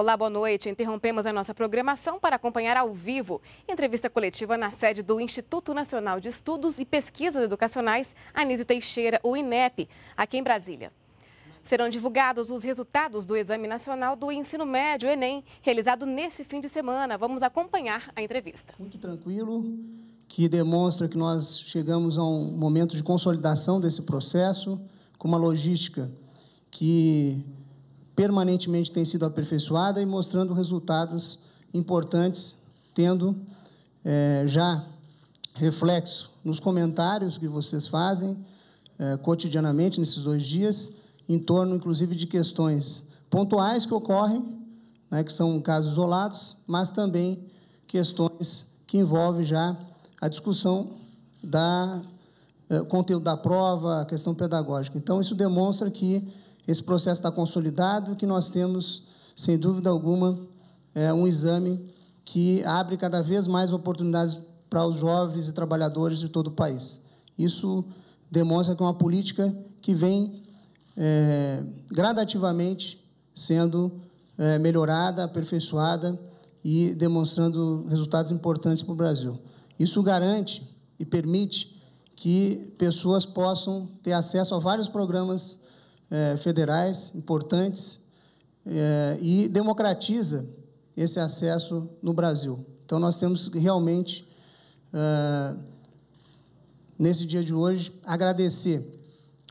Olá, boa noite. Interrompemos a nossa programação para acompanhar ao vivo entrevista coletiva na sede do Instituto Nacional de Estudos e Pesquisas Educacionais Anísio Teixeira, o INEP, aqui em Brasília. Serão divulgados os resultados do Exame Nacional do Ensino Médio, Enem, realizado nesse fim de semana. Vamos acompanhar a entrevista. Muito tranquilo, que demonstra que nós chegamos a um momento de consolidação desse processo, com uma logística que permanentemente tem sido aperfeiçoada e mostrando resultados importantes, tendo é, já reflexo nos comentários que vocês fazem é, cotidianamente nesses dois dias, em torno, inclusive, de questões pontuais que ocorrem, né, que são casos isolados, mas também questões que envolvem já a discussão da é, conteúdo da prova, a questão pedagógica. Então, isso demonstra que esse processo está consolidado, que nós temos, sem dúvida alguma, é um exame que abre cada vez mais oportunidades para os jovens e trabalhadores de todo o país. Isso demonstra que é uma política que vem é, gradativamente sendo é, melhorada, aperfeiçoada e demonstrando resultados importantes para o Brasil. Isso garante e permite que pessoas possam ter acesso a vários programas é, federais importantes é, e democratiza esse acesso no Brasil. Então, nós temos realmente, é, nesse dia de hoje, agradecer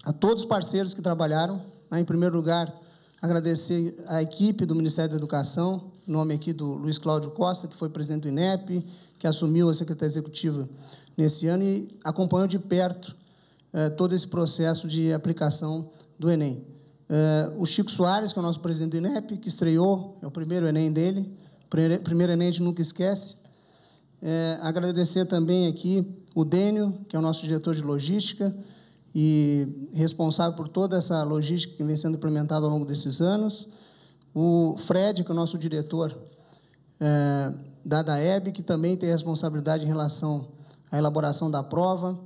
a todos os parceiros que trabalharam. Né? Em primeiro lugar, agradecer à equipe do Ministério da Educação, nome aqui do Luiz Cláudio Costa, que foi presidente do INEP, que assumiu a Secretaria Executiva nesse ano e acompanhou de perto eh, todo esse processo de aplicação do Enem. Uh, o Chico Soares, que é o nosso presidente do INEP, que estreou, é o primeiro Enem dele, primeiro, primeiro Enem a gente nunca esquece. Uh, agradecer também aqui o Dênio, que é o nosso diretor de logística e responsável por toda essa logística que vem sendo implementada ao longo desses anos. O Fred, que é o nosso diretor uh, da DAEB, que também tem responsabilidade em relação à elaboração da prova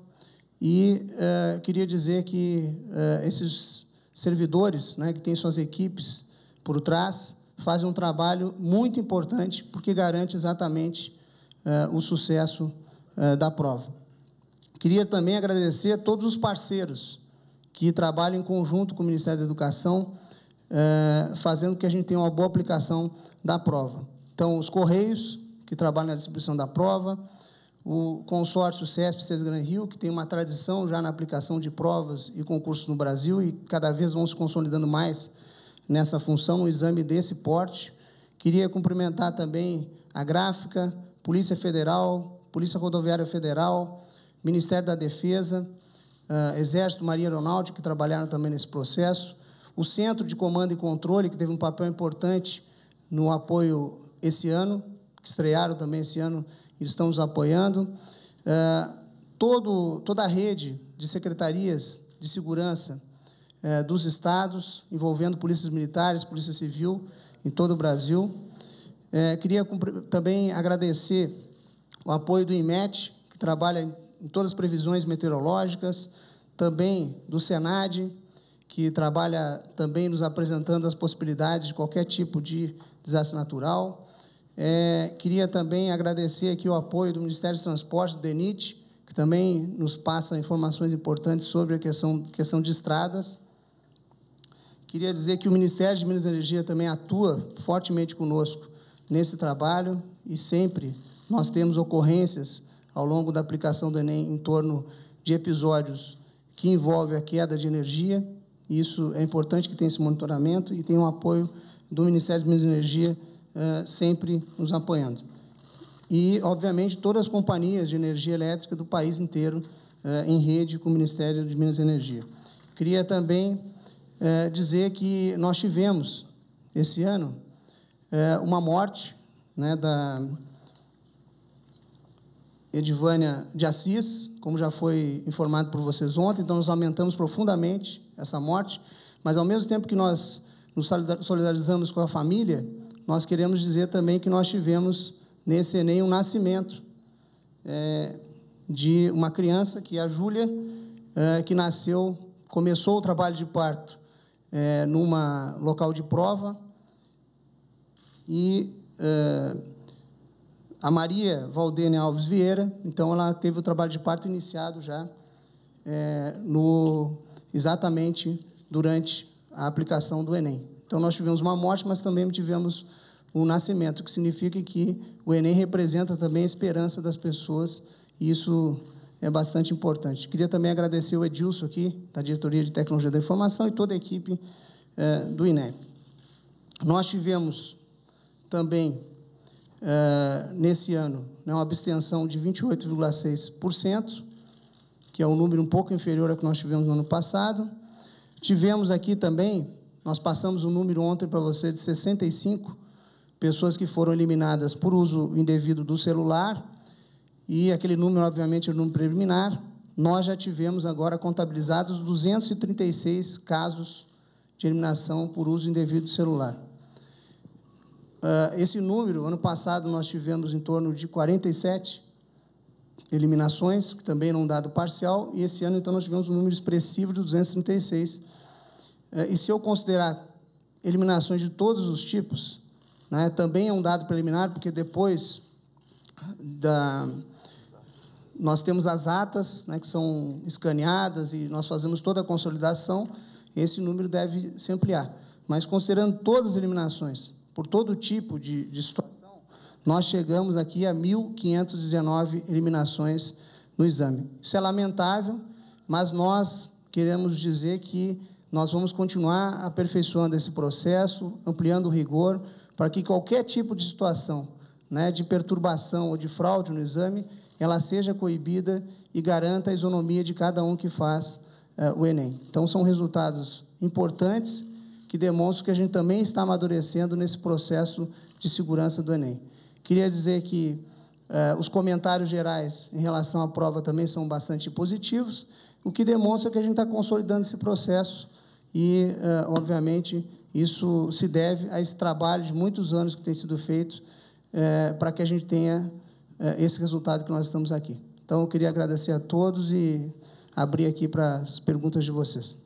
e uh, queria dizer que uh, esses servidores, né, que têm suas equipes por trás, fazem um trabalho muito importante, porque garante exatamente uh, o sucesso da prova. Queria também agradecer a todos os parceiros que trabalham em conjunto com o Ministério da Educação, fazendo que a gente tenha uma boa aplicação da prova. Então, os Correios, que trabalham na distribuição da prova, o consórcio CESP CES Gran Rio, que tem uma tradição já na aplicação de provas e concursos no Brasil e cada vez vão se consolidando mais nessa função, um exame desse porte. Queria cumprimentar também a Gráfica, Polícia Federal, Polícia Rodoviária Federal, Ministério da Defesa, ah, Exército, Marinha Aeronáutica, que trabalharam também nesse processo, o Centro de Comando e Controle, que teve um papel importante no apoio esse ano, que estrearam também esse ano eles estão nos apoiando. É, todo, toda a rede de secretarias de segurança é, dos estados, envolvendo polícias militares, polícia civil em todo o Brasil. É, queria também agradecer o apoio do IMET, que trabalha em todas as previsões meteorológicas, também do SENAD, que trabalha também nos apresentando as possibilidades de qualquer tipo de desastre natural, é, queria também agradecer aqui o apoio do Ministério de Transportes, do DENIT, que também nos passa informações importantes sobre a questão, questão de estradas. Queria dizer que o Ministério de Minas e Energia também atua fortemente conosco nesse trabalho e sempre nós temos ocorrências ao longo da aplicação do Enem em torno de episódios que envolvem a queda de energia. Isso é importante que tenha esse monitoramento e tenha um apoio do Ministério de Minas e Energia eh, sempre nos apoiando. E, obviamente, todas as companhias de energia elétrica do país inteiro eh, em rede com o Ministério de Minas e Energia. Queria também eh, dizer que nós tivemos, esse ano, uma morte né, da Edivânia de Assis, como já foi informado por vocês ontem, então nós lamentamos profundamente essa morte, mas ao mesmo tempo que nós nos solidarizamos com a família, nós queremos dizer também que nós tivemos nesse Enem um nascimento é, de uma criança, que é a Júlia, é, que nasceu, começou o trabalho de parto é, numa local de prova e é, a Maria Valdênia Alves Vieira, então ela teve o trabalho de parto iniciado já é, no exatamente durante a aplicação do Enem. Então, nós tivemos uma morte, mas também tivemos o um nascimento, que significa que o Enem representa também a esperança das pessoas, e isso é bastante importante. Queria também agradecer o Edilson aqui, da Diretoria de Tecnologia da Informação, e toda a equipe eh, do INEP. Nós tivemos também, eh, nesse ano, né, uma abstenção de 28,6%, que é um número um pouco inferior ao que nós tivemos no ano passado. Tivemos aqui também nós passamos um número ontem para você de 65 pessoas que foram eliminadas por uso indevido do celular, e aquele número, obviamente, é o número preliminar. Nós já tivemos agora contabilizados 236 casos de eliminação por uso indevido do celular. Ah, esse número, ano passado, nós tivemos em torno de 47 eliminações, que também é um dado parcial, e esse ano, então, nós tivemos um número expressivo de 236 é, e se eu considerar eliminações de todos os tipos, né, também é um dado preliminar, porque depois da, nós temos as atas, né, que são escaneadas, e nós fazemos toda a consolidação, esse número deve se ampliar. Mas considerando todas as eliminações, por todo tipo de, de situação, nós chegamos aqui a 1.519 eliminações no exame. Isso é lamentável, mas nós queremos dizer que nós vamos continuar aperfeiçoando esse processo, ampliando o rigor, para que qualquer tipo de situação né, de perturbação ou de fraude no exame, ela seja coibida e garanta a isonomia de cada um que faz uh, o Enem. Então, são resultados importantes que demonstram que a gente também está amadurecendo nesse processo de segurança do Enem. Queria dizer que uh, os comentários gerais em relação à prova também são bastante positivos, o que demonstra que a gente está consolidando esse processo e, uh, obviamente, isso se deve a esse trabalho de muitos anos que tem sido feito uh, para que a gente tenha uh, esse resultado que nós estamos aqui. Então, eu queria agradecer a todos e abrir aqui para as perguntas de vocês.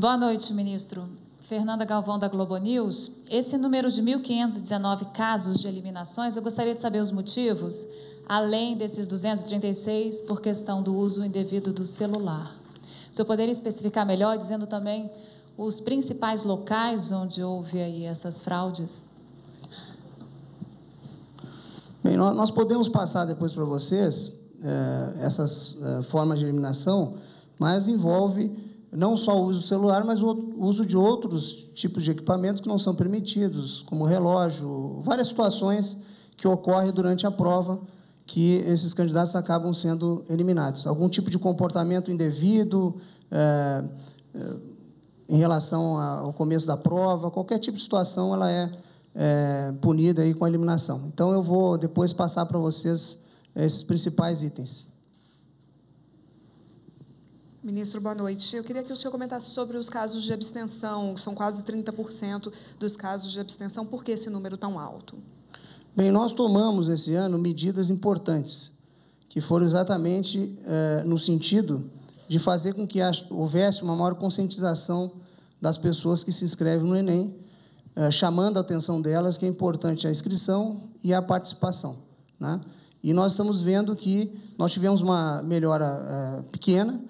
Boa noite, ministro. Fernanda Galvão da Globo News, esse número de 1.519 casos de eliminações, eu gostaria de saber os motivos, além desses 236 por questão do uso indevido do celular. O senhor poderia especificar melhor, dizendo também os principais locais onde houve aí essas fraudes? Bem, nós podemos passar depois para vocês é, essas é, formas de eliminação, mas envolve não só o uso celular, mas o uso de outros tipos de equipamentos que não são permitidos, como relógio, várias situações que ocorrem durante a prova que esses candidatos acabam sendo eliminados. Algum tipo de comportamento indevido é, é, em relação ao começo da prova, qualquer tipo de situação ela é, é punida aí com a eliminação. Então eu vou depois passar para vocês eh, esses principais itens. Ministro, boa noite. Eu queria que o senhor comentasse sobre os casos de abstenção, são quase 30% dos casos de abstenção. Por que esse número tão alto? Bem, nós tomamos esse ano medidas importantes, que foram exatamente eh, no sentido de fazer com que houvesse uma maior conscientização das pessoas que se inscrevem no Enem, eh, chamando a atenção delas que é importante a inscrição e a participação. Né? E nós estamos vendo que nós tivemos uma melhora eh, pequena,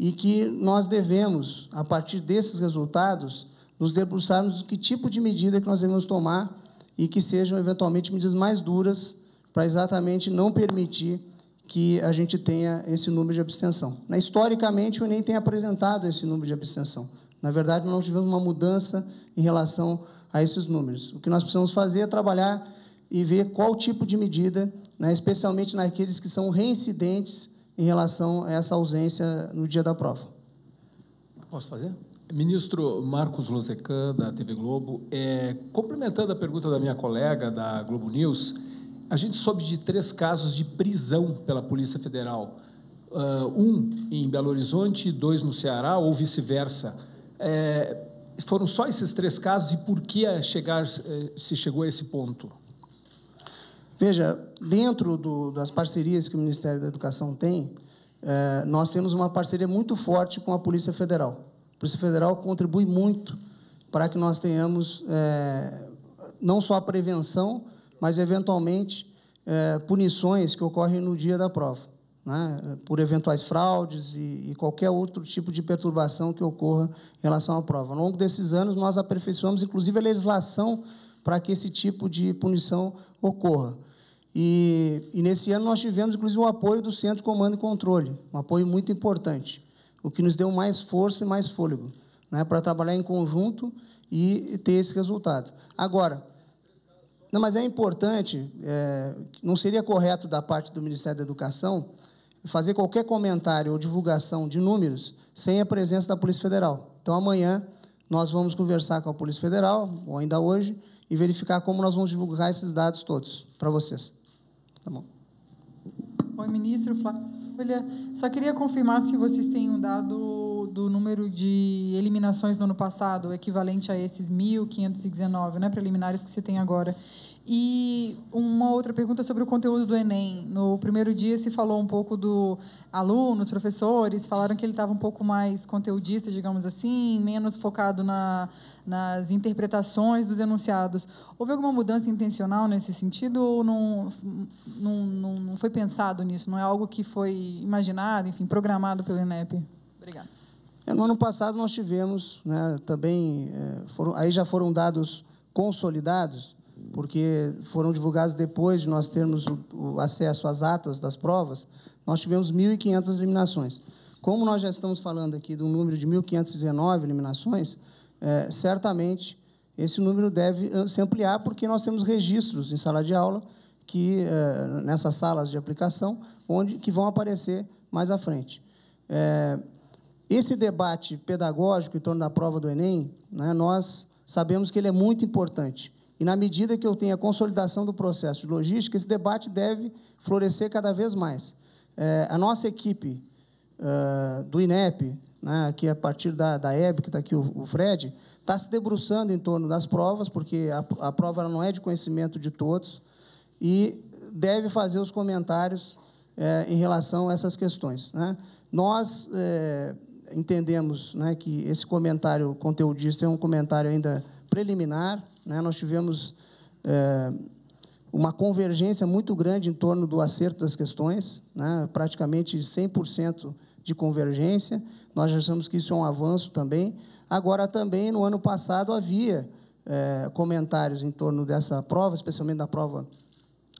e que nós devemos, a partir desses resultados, nos debruçarmos que tipo de medida que nós devemos tomar e que sejam eventualmente medidas mais duras para exatamente não permitir que a gente tenha esse número de abstenção. Né, historicamente, o Enem tem apresentado esse número de abstenção. Na verdade, nós não tivemos uma mudança em relação a esses números. O que nós precisamos fazer é trabalhar e ver qual tipo de medida, né, especialmente naqueles que são reincidentes em relação a essa ausência no dia da prova. Posso fazer? Ministro Marcos Losecan, da TV Globo, é, complementando a pergunta da minha colega da Globo News, a gente soube de três casos de prisão pela Polícia Federal. Uh, um em Belo Horizonte, dois no Ceará ou vice-versa. É, foram só esses três casos e por que chegar, eh, se chegou a esse ponto? Veja, dentro do, das parcerias que o Ministério da Educação tem, é, nós temos uma parceria muito forte com a Polícia Federal. A Polícia Federal contribui muito para que nós tenhamos é, não só a prevenção, mas eventualmente é, punições que ocorrem no dia da prova, né? por eventuais fraudes e, e qualquer outro tipo de perturbação que ocorra em relação à prova. Ao longo desses anos, nós aperfeiçoamos, inclusive, a legislação para que esse tipo de punição ocorra. E, e, nesse ano nós tivemos, inclusive, o apoio do Centro Comando e Controle, um apoio muito importante, o que nos deu mais força e mais fôlego né, para trabalhar em conjunto e ter esse resultado. Agora, não, mas é importante, é, não seria correto da parte do Ministério da Educação fazer qualquer comentário ou divulgação de números sem a presença da Polícia Federal. Então, amanhã nós vamos conversar com a Polícia Federal, ou ainda hoje, e verificar como nós vamos divulgar esses dados todos para vocês. Tá bom. Oi, ministro Flávia. Só queria confirmar se vocês têm um dado do número de eliminações no ano passado, equivalente a esses 1.519, né, preliminares que você tem agora. E uma outra pergunta sobre o conteúdo do Enem. No primeiro dia se falou um pouco do alunos, professores, falaram que ele estava um pouco mais conteudista, digamos assim, menos focado na, nas interpretações dos enunciados. Houve alguma mudança intencional nesse sentido ou não, não, não foi pensado nisso? Não é algo que foi imaginado, enfim, programado pelo Enep? Obrigada. É, no ano passado nós tivemos, né, também, é, foram, aí já foram dados consolidados porque foram divulgados depois de nós termos o, o acesso às atas das provas, nós tivemos 1.500 eliminações. Como nós já estamos falando aqui de um número de 1.519 eliminações, é, certamente esse número deve eh, se ampliar, porque nós temos registros em sala de aula, que é, nessas salas de aplicação, onde que vão aparecer mais à frente. É, esse debate pedagógico em torno da prova do Enem, né, nós sabemos que ele é muito importante e na medida que eu tenha a consolidação do processo de logística, esse debate deve florescer cada vez mais. É, a nossa equipe é, do INEP, né, que é a partir da, da EB, que está aqui o, o Fred, está se debruçando em torno das provas, porque a, a prova não é de conhecimento de todos, e deve fazer os comentários é, em relação a essas questões. Né? Nós é, entendemos né, que esse comentário conteudista é um comentário ainda preliminar, né, nós tivemos é, uma convergência muito grande em torno do acerto das questões, né, praticamente 100% de convergência. Nós achamos que isso é um avanço também. Agora, também, no ano passado, havia é, comentários em torno dessa prova, especialmente da prova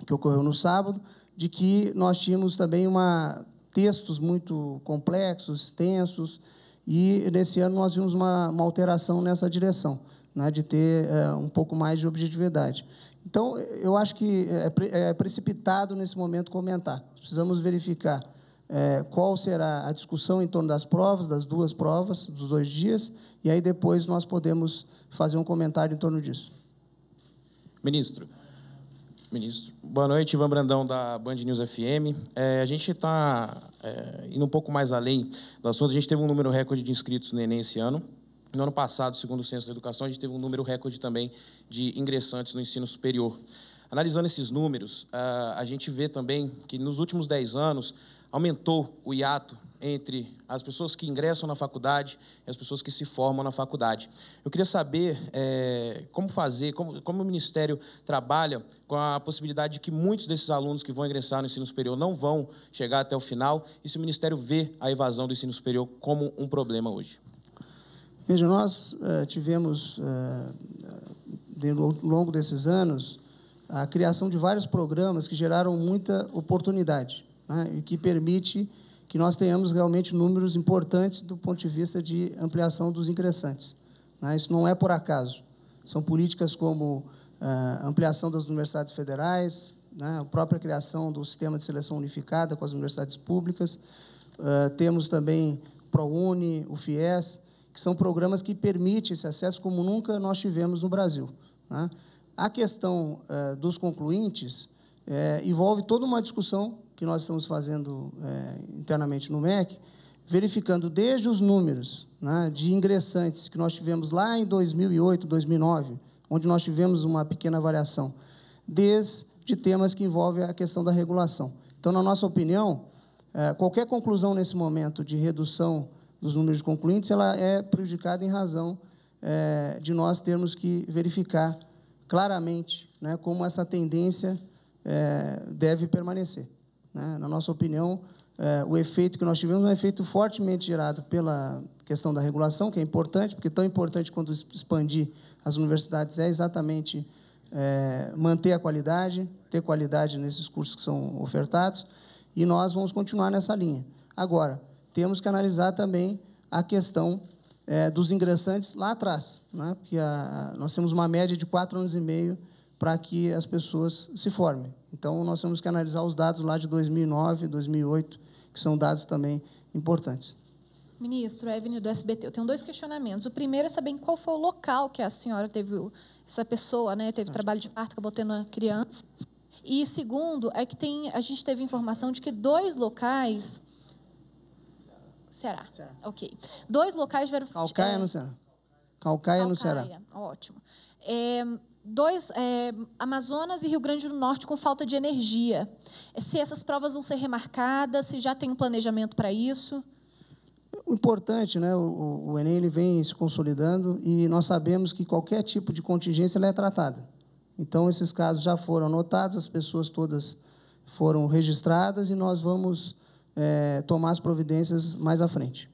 que ocorreu no sábado, de que nós tínhamos também uma, textos muito complexos, extensos, e nesse ano nós vimos uma, uma alteração nessa direção né, de ter é, um pouco mais de objetividade. Então, eu acho que é, pre é precipitado nesse momento comentar. Precisamos verificar é, qual será a discussão em torno das provas, das duas provas, dos dois dias, e aí depois nós podemos fazer um comentário em torno disso. Ministro. Ministro. Boa noite, Ivan Brandão, da Band News FM. É, a gente está é, indo um pouco mais além do assunto. A gente teve um número recorde de inscritos no Enem esse ano, no ano passado, segundo o Censo da Educação, a gente teve um número recorde também de ingressantes no ensino superior. Analisando esses números, ah, a gente vê também que nos últimos 10 anos aumentou o hiato entre as pessoas que ingressam na faculdade e as pessoas que se formam na faculdade. Eu queria saber é, como fazer, como, como, o Ministério trabalha com a possibilidade de que muitos desses alunos que vão ingressar no ensino superior não vão chegar até o final e se o Ministério vê a evasão do ensino superior como um problema hoje. Veja, nós uh, tivemos, uh, eh, ao eh, longo desses anos, a criação de vários programas que geraram muita oportunidade né, e que permite que nós tenhamos realmente números importantes do ponto de vista de ampliação dos ingressantes. Né? Isso não é por acaso. São políticas como uh, ampliação das universidades federais, né, a própria criação do sistema de seleção unificada com as universidades públicas, temos também ProUni, o FIES, que são programas que permitem esse acesso como nunca nós tivemos no Brasil. Né? A questão eh, dos concluintes eh, envolve toda uma discussão que nós estamos fazendo eh, internamente no MEC, verificando desde os números né, de ingressantes que nós tivemos lá em 2008, 2009, onde nós tivemos uma pequena variação, desde temas que envolvem a questão da regulação. Então, na nossa opinião, qualquer conclusão nesse momento de redução dos números de concluintes, ela é prejudicada em razão é, de nós termos que verificar claramente né, como essa tendência é, deve permanecer. Né? Na nossa opinião, é, o efeito que nós tivemos é um efeito fortemente gerado pela questão da regulação, que é importante, porque tão importante quanto expandir as universidades é exatamente é, manter a qualidade, ter qualidade nesses cursos que são ofertados, e nós vamos continuar nessa linha. Agora, temos que analisar também a questão é, dos ingressantes lá atrás, né? porque a, nós temos uma média de quatro anos e meio para que as pessoas se formem. Então, nós temos que analisar os dados lá de 2009, 2008, que são dados também importantes. Ministro, Evelyn do SBT, eu tenho dois questionamentos. O primeiro é saber qual foi o local que a senhora teve, essa pessoa né, teve trabalho de parto, acabou tendo a criança. E segundo, é que tem, a gente teve informação de que dois locais Ceará. Ceará. Ok. Dois locais verticais. Calcaia no Ceará. Calcaia, Calcaia no Ceará. Ótimo. É, dois, é, Amazonas e Rio Grande do Norte com falta de energia. É, se essas provas vão ser remarcadas, se já tem um planejamento para isso? O importante, né, o, o Enem ele vem se consolidando e nós sabemos que qualquer tipo de contingência ela é tratada. Então, esses casos já foram anotados, as pessoas todas foram registradas e nós vamos é, tomar as providências mais à frente.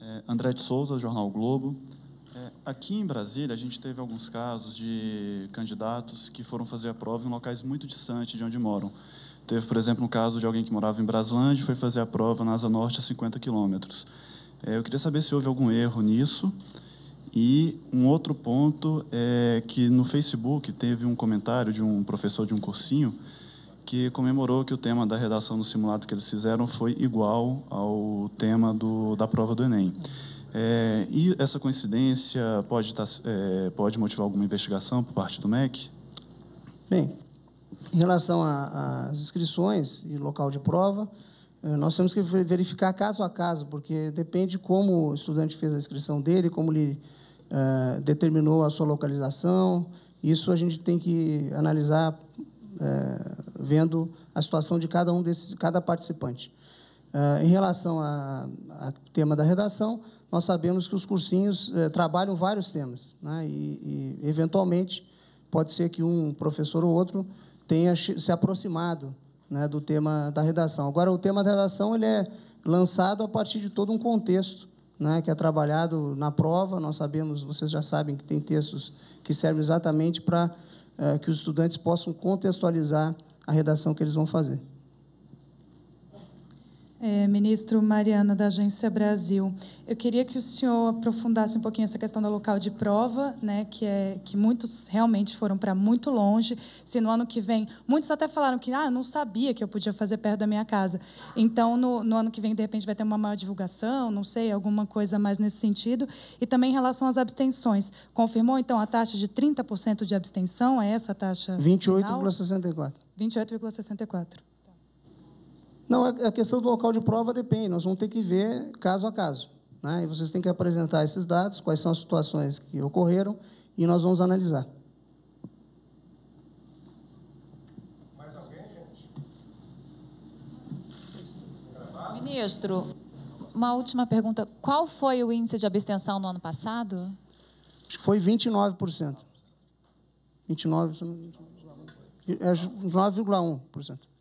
É, André de Souza, Jornal Globo. É, aqui em Brasília, a gente teve alguns casos de candidatos que foram fazer a prova em locais muito distantes de onde moram. Teve, por exemplo, um caso de alguém que morava em Braslândia e foi fazer a prova na Asa Norte a 50 quilômetros. É, eu queria saber se houve algum erro nisso. E um outro ponto é que no Facebook teve um comentário de um professor de um cursinho que comemorou que o tema da redação do simulado que eles fizeram foi igual ao tema do, da prova do Enem. É, e essa coincidência pode, estar tá, é, pode motivar alguma investigação por parte do MEC? Bem, em relação às inscrições e local de prova, é, nós temos que verificar caso a caso, porque depende como o estudante fez a inscrição dele, como ele é, determinou a sua localização. Isso a gente tem que analisar é, vendo a situação de cada um desses, cada participante. É, em relação ao tema da redação, nós sabemos que os cursinhos é, trabalham vários temas, né? e, e, eventualmente, pode ser que um professor ou outro tenha se aproximado né, do tema da redação. Agora, o tema da redação ele é lançado a partir de todo um contexto né, que é trabalhado na prova. Nós sabemos, vocês já sabem, que tem textos que servem exatamente para eh, que os estudantes possam contextualizar a redação que eles vão fazer. É, ministro Mariana, da Agência Brasil. Eu queria que o senhor aprofundasse um pouquinho essa questão do local de prova, né, que, é, que muitos realmente foram para muito longe. Se no ano que vem, muitos até falaram que ah, eu não sabia que eu podia fazer perto da minha casa. Então, no, no ano que vem, de repente, vai ter uma maior divulgação, não sei, alguma coisa mais nesse sentido. E também em relação às abstenções. Confirmou, então, a taxa de 30% de abstenção? É essa a taxa? 28,64. 28,64. Não, a é, é questão do local de prova depende, nós vamos ter que ver caso a caso. Né? E vocês têm que apresentar esses dados, quais são as situações que ocorreram, e nós vamos analisar. Mais alguém, gente? Ministro, uma última pergunta. Qual foi o índice de abstenção no ano passado? Acho que foi 29%. 29,1%. 29, 29